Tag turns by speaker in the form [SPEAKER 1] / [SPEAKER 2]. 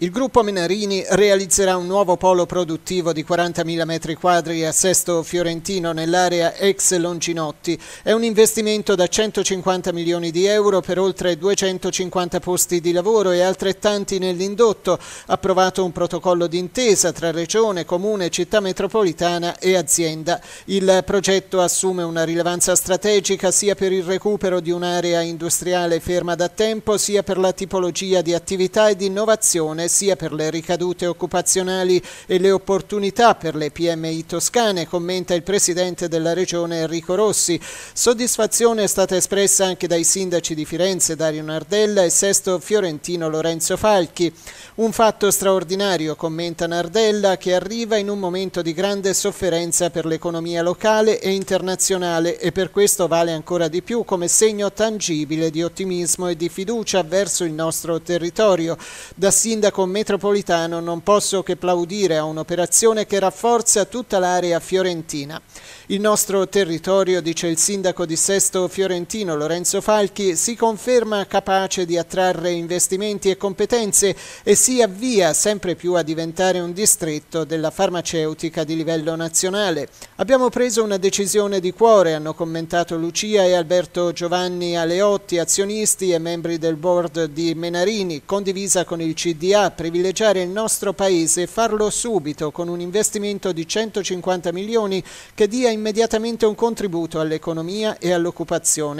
[SPEAKER 1] Il gruppo Menarini realizzerà un nuovo polo produttivo di 40.000 m2 a Sesto Fiorentino nell'area ex Longinotti. È un investimento da 150 milioni di euro per oltre 250 posti di lavoro e altrettanti nell'indotto. Approvato un protocollo d'intesa tra Regione, Comune, Città Metropolitana e azienda. Il progetto assume una rilevanza strategica sia per il recupero di un'area industriale ferma da tempo, sia per la tipologia di attività e di innovazione sia per le ricadute occupazionali e le opportunità per le PMI toscane, commenta il presidente della regione Enrico Rossi. Soddisfazione è stata espressa anche dai sindaci di Firenze Dario Nardella e Sesto Fiorentino Lorenzo Falchi. Un fatto straordinario, commenta Nardella, che arriva in un momento di grande sofferenza per l'economia locale e internazionale e per questo vale ancora di più come segno tangibile di ottimismo e di fiducia verso il nostro territorio. Da sindaco sindaco metropolitano non posso che plaudire a un'operazione che rafforza tutta l'area fiorentina. Il nostro territorio, dice il sindaco di Sesto Fiorentino Lorenzo Falchi, si conferma capace di attrarre investimenti e competenze e si avvia sempre più a diventare un distretto della farmaceutica di livello nazionale. Abbiamo preso una decisione di cuore, hanno commentato Lucia e Alberto Giovanni Aleotti, azionisti e membri del board di Menarini, condivisa con il CDA dovrà privilegiare il nostro Paese e farlo subito con un investimento di 150 milioni che dia immediatamente un contributo all'economia e all'occupazione.